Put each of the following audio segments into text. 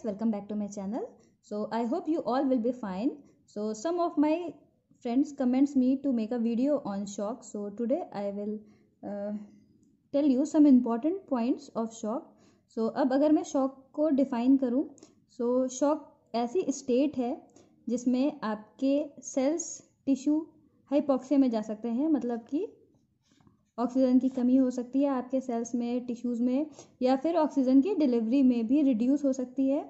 guys welcome back to my channel so i hope you all will be fine so some of my friends comments me to make a video on shock so today i will uh, tell you some important points of shock so ab agar main shock ko define karu so, shock aisi state hai jisme aapke cells tissue hypoxia mein ja sakte hain matlab ki oxygen की कमी हो सकती है आपके sales में tissues में या फिर ऑक्सीजन की डिलीवरी में भी रिड्यूस हो सकती है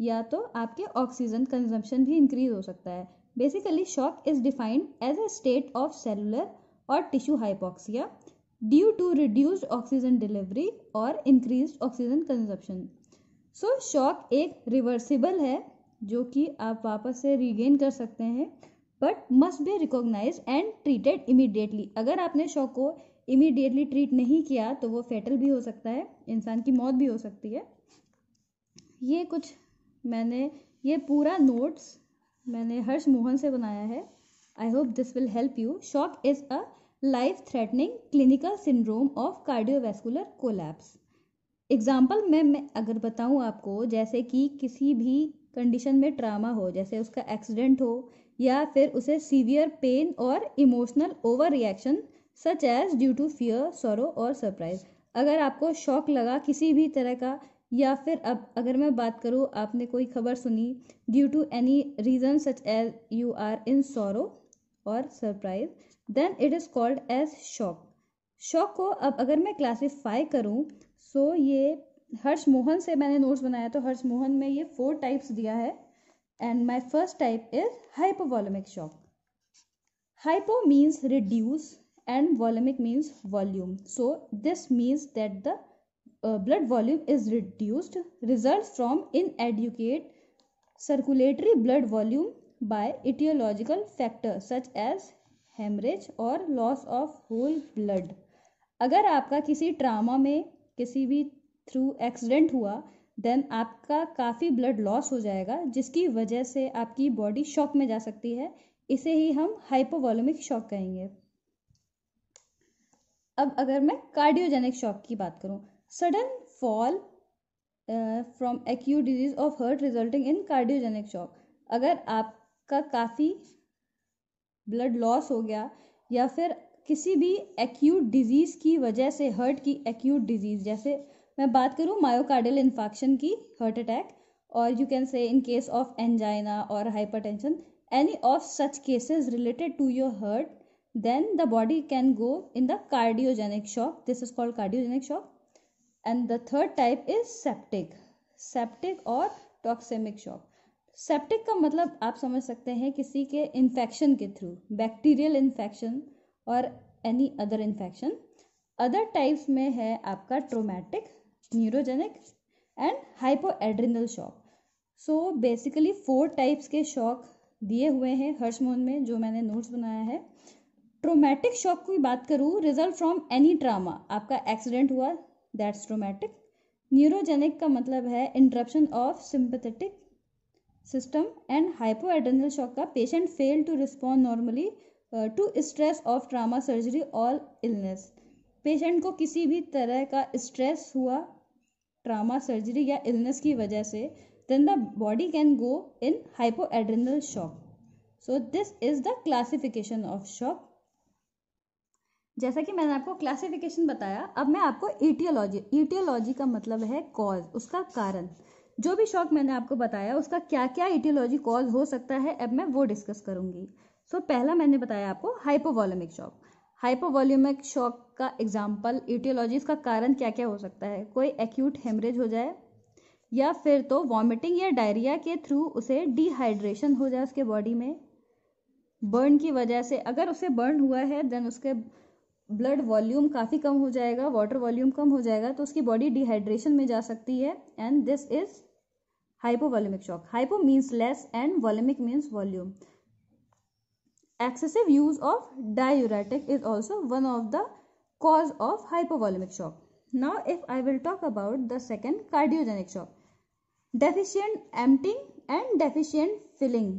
या तो आपके ऑक्सीजन कंजम्पशन भी इंक्रीज हो सकता है basically shock is defined as a state of cellular और tissue hypoxia due to reduced oxygen delivery और increase oxygen consumption so shock एक रिवर्सिबल है जो कि आप वापस से रिगेन कर सकते हैं but must be recognised and treated immediately अगर आपने शॉक को इमीडिएटली ट्रीट नहीं किया तो वो फेटल भी हो सकता है इंसान की मौत भी हो सकती है ये कुछ मैंने ये पूरा नोट्स मैंने हर्ष मोहन से बनाया है I hope this will help you shock is a life threatening clinical syndrome of cardiovascular collapse example मैं मैं अगर बताऊँ आपको जैसे कि किसी भी कंडीशन में ट्रामा हो जैसे उसका एक्सीडेंट हो या फिर उसे सीवियर पेन और emotional over reaction such as due to fear sorrow और सरप्राइज अगर आपको शौक लगा किसी भी तरह का या फिर अब अगर मैं बात करूँ आपने कोई खबर सुनी due to any reason such as you are in sorrow और surprise then it is called as shock shock को अब अगर मैं क्लासीफाई करूँ सो ये हर्ष मोहन से मैंने नोट्स बनाया तो हर्ष मोहन में ये फोर टाइप्स दिया है and my first type is hypovolaemic shock hypo means reduce and volaemic means volume so this means that the blood volume is reduced result from inadequate circulatory blood volume by aetiological factor such as haemorrhage और loss of whole blood अगर आपका किसी trauma में किसी भी through accident हुआ then आपका काफ़ी ब्लड लॉस हो जाएगा जिसकी वजह से आपकी बॉडी शॉक में जा सकती है इसे ही हम हाइपोवॉल्यूमिक शॉक कहेंगे अब अगर मैं कार्डियोजेनिक शॉक की बात करूँ sudden fall from acute disease of heart resulting in cardiogenic shock अगर आपका काफ़ी ब्लड लॉस हो गया या फिर किसी भी एक्यूट डिजीज़ की वजह से हर्ट की एक्यूट डिजीज़ जैसे मैं बात करूँ मायोकार्डियल इन्फेक्शन की हार्ट अटैक और you can say in case of angina और hypertension any of such cases related to your heart then the body can go in the cardiogenic shock this is called cardiogenic shock and the third type is septic septic और toxemic shock septic का मतलब आप समझ सकते हैं किसी के infection के थ्रू बैक्टीरियल इन्फेक्शन और any other infection other types में है आपका traumatic neurogenic and hypoadrenal shock so basically four types के शॉक दिए हुए हैं हर्षमोहन में जो मैंने नोट्स बनाया है ट्रोमैटिक शॉक की बात करूँ रिजल्ट फ्रॉम एनी ट्रामा आपका एक्सीडेंट हुआ दैट्स ट्रोमैटिक न्यूरोजेनिक का मतलब है interruption of sympathetic system and hypoadrenal shock का patient fail to respond normally to stress of trauma surgery और इलनेस पेशेंट को किसी भी तरह का स्ट्रेस हुआ ट्रामा सर्जरी या इलनेस की वजह से then the body can go in hypoadrenal shock so this is the classification of shock जैसा कि मैंने आपको क्लासिफिकेशन बताया अब मैं आपको ईटियोलॉजी ईटियोलॉजी का मतलब है कॉज उसका कारण जो भी शौक मैंने आपको बताया उसका क्या क्या ईटियोलॉजी कॉज हो सकता है अब मैं वो डिस्कस करूंगी सो so, पहला मैंने बताया आपको हाइपोवॉल्यूमिक शौक हाइपोवॉल्यूमिक शौक का एग्जाम्पल ईटियोलॉजी का कारण क्या क्या हो सकता है कोई एक्यूट हेमरेज हो जाए या फिर तो वॉमिटिंग या डायरिया के थ्रू उसे डिहाइड्रेशन हो जाए उसके बॉडी में बर्न की वजह से अगर उसे बर्न हुआ है देन उसके ब्लड वॉल्यूम काफ़ी कम हो जाएगा वाटर वॉल्यूम कम हो जाएगा तो उसकी बॉडी डिहाइड्रेशन में जा सकती है and this is hypovolumic shock hypo means less and volumic means volume excessive use of diuretic is also one of the cause of hypo hypovolumic shock now if I will talk about the second cardiogenic shock deficient emptying and deficient filling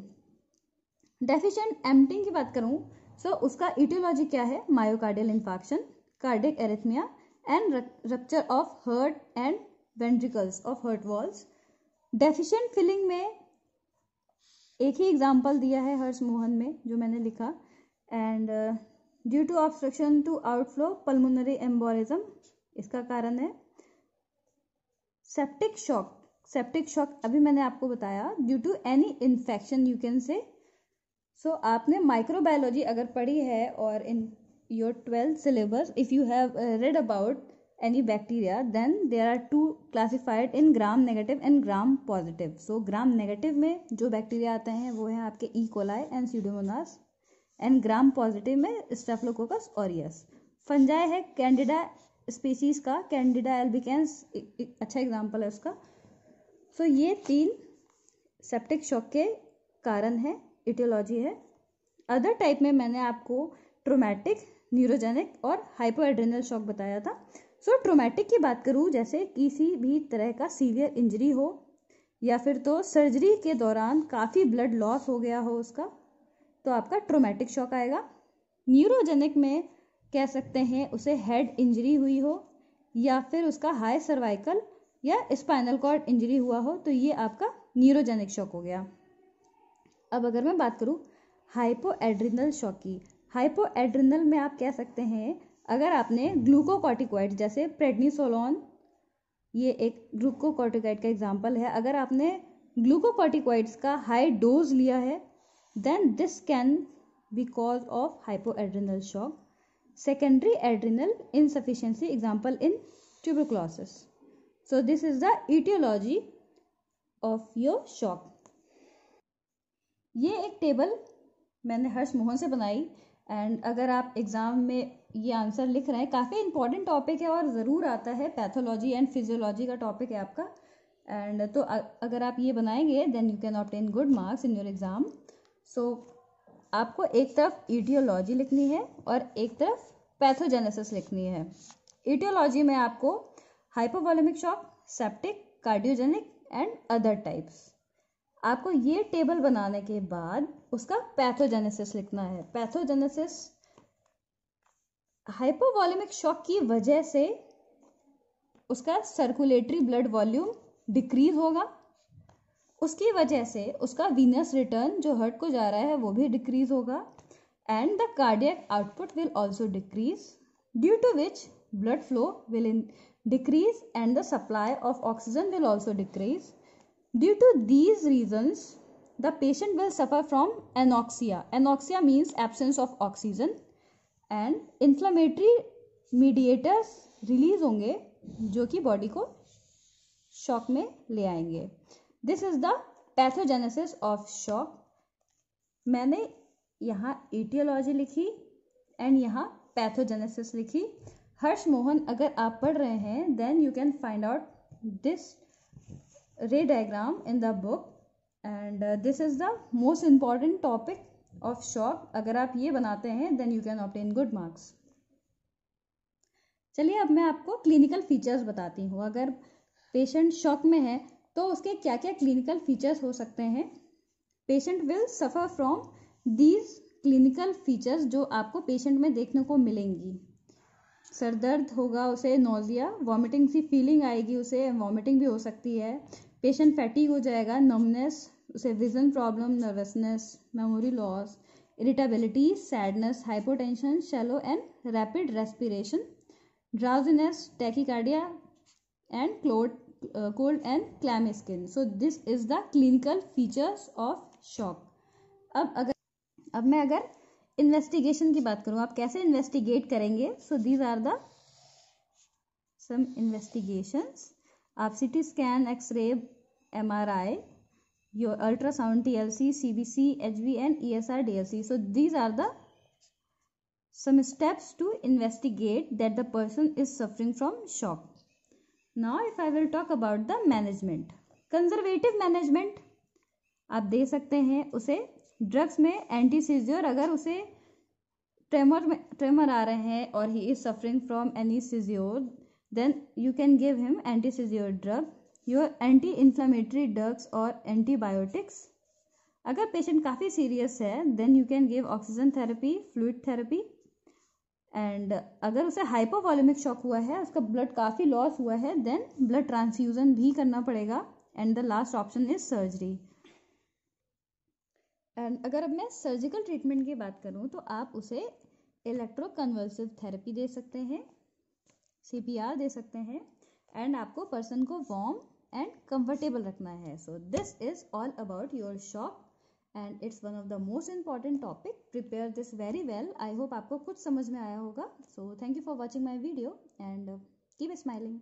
deficient emptying की बात करूँ so so, उसका aetiology क्या है myocardial infarction cardiac arrhythmia and rupture of heart and ventricles of heart walls deficient filling में एक ही example दिया है हर्ष मोहन में जो मैंने लिखा and due to obstruction to outflow pulmonary embolism इसका कारण है सेप्टिक शॉक सेप्टिक शॉक अभी मैंने आपको बताया due to any infection you can say so so, आपने माइक्रोबायोलॉजी अगर पढ़ी है और in your twelfth syllabus if you have read about any bacteria then there are two classified in Gram negative and Gram positive so Gram negative में जो bacteria आते हैं वो हैं आपके E coli and pseudomonas and Gram positive में staphylococcus aureus fungi है candida species का कैंडिडा एल्बिकेंस अच्छा एग्जाम्पल है उसका सो so, ये तीन सेप्टिक शॉक के कारण हैं इटियोलॉजी है अदर टाइप में मैंने आपको ट्रोमैटिक न्यूरोजेनिक और हाइपोएड्रेनल शॉक बताया था सो so, ट्रोमैटिक की बात करूँ जैसे किसी भी तरह का सीवियर इंजरी हो या फिर तो सर्जरी के दौरान काफ़ी ब्लड लॉस हो गया हो उसका तो आपका ट्रोमैटिक शॉक आएगा न्यूरोजेनिक में कह सकते हैं उसे हेड इंजरी हुई हो या फिर उसका हाई सर्वाइकल या स्पाइनल कॉर्ड इंजरी हुआ हो तो ये आपका न्यूरोजेनिक शॉक हो गया अब अगर मैं बात करूँ हाइपो एड्रिनल शॉक की एड्रिनल में आप कह सकते हैं अगर आपने ग्लूकोकॉटिकॉइड जैसे प्रेडनीसोलॉन ये एक ग्लूकोकॉटिकॉइड का एग्जाम्पल है अगर आपने ग्लूकोकॉटिकॉइड्स का हाई डोज लिया है then this can because of hypo adrenal shock secondary adrenal insufficiency example in tuberculosis so this is the aetiology of your shock ये एक टेबल मैंने हर्ष मोहन से बनाई एंड अगर आप एग्ज़ाम में ये आंसर लिख रहे हैं काफ़ी इंपॉर्टेंट टॉपिक है और ज़रूर आता है पैथोलॉजी एंड फिजियोलॉजी का टॉपिक है आपका एंड तो अगर आप ये बनाएंगे then you can obtain good marks in your exam so आपको एक तरफ ईटियोलॉजी लिखनी है और एक तरफ पैथोजेनेसिस लिखनी है ईटियोलॉजी में आपको hypovolaemic shock septic cardiogenic and other types आपको ये टेबल बनाने के बाद उसका पैथोजेनेसिस लिखना है पैथोजेनेसिस हाइपोवॉल्यूमिक शॉक की वजह से उसका सर्कुलेटरी ब्लड वॉल्यूम डिक्रीज होगा उसकी वजह से उसका वीनस रिटर्न जो हर्ट को जा रहा है वो भी डिक्रीज होगा and the cardiac output will also decrease due to which blood flow will in decrease and the supply of oxygen will also decrease Due to these reasons, the patient will suffer from anoxia. Anoxia means absence of oxygen and inflammatory mediators release होंगे जो कि body को shock में ले आएंगे this is the pathogenesis of shock मैंने यहाँ aetiology लिखी एंड यहाँ पैथोजेनेसिस लिखी हर्ष मोहन अगर आप पढ़ रहे हैं then you can find out this ray diagram in the book and this is the most important topic of shock अगर आप ये बनाते हैं then you can obtain good marks चलिए अब मैं आपको क्लिनिकल फीचर्स बताती हूँ अगर पेशेंट शॉक में है तो उसके क्या क्या क्लिनिकल फीचर्स हो सकते हैं patient will suffer from these clinical features जो आपको पेशेंट में देखने को मिलेंगी सर दर्द होगा उसे नोजिया वॉमिटिंग सी फीलिंग आएगी उसे वॉमिटिंग भी हो सकती है पेशेंट फैटी हो जाएगा नमनेस उसे vision problem nervousness memory loss irritability sadness hypotension shallow and rapid respiration drowsiness tachycardia and cold cold and clammy skin so this is the clinical features of shock अब अगर अब मैं अगर investigation की बात करूँ आप कैसे इन्वेस्टिगेट करेंगे so these are the some investigations आप C T scan X-ray M R I your ultrasound T L C C B C H V N E S R D L C so these are the some steps to investigate that the person is suffering from shock now if I will talk about the management conservative management आप दे सकते हैं उसे drugs में anti scissor अगर उसे tremor में tremor आ रहे हैं और he is suffering from any seizure then you can give him anti-seizure drug your anti-inflammatory drugs or antibiotics अगर पेशेंट काफ़ी सीरियस है then you can give oxygen therapy fluid therapy and अगर उसे हाइपोवॉलमिक shock हुआ है उसका ब्लड काफ़ी loss हुआ है देन ब्लड ट्रांसफ्यूज़न भी करना पड़ेगा and the last option is surgery and अगर अब मैं सर्जिकल ट्रीटमेंट की बात करूँ तो आप उसे इलेक्ट्रोकन्वर्सिव थेरेपी दे सकते हैं सी पी आर दे सकते हैं एंड आपको पर्सन को वॉर्म एंड कंफर्टेबल रखना है so this is all about your shock and it's one of the most important topic prepare this very well I hope आपको कुछ समझ में आया होगा so thank you for watching my video and keep smiling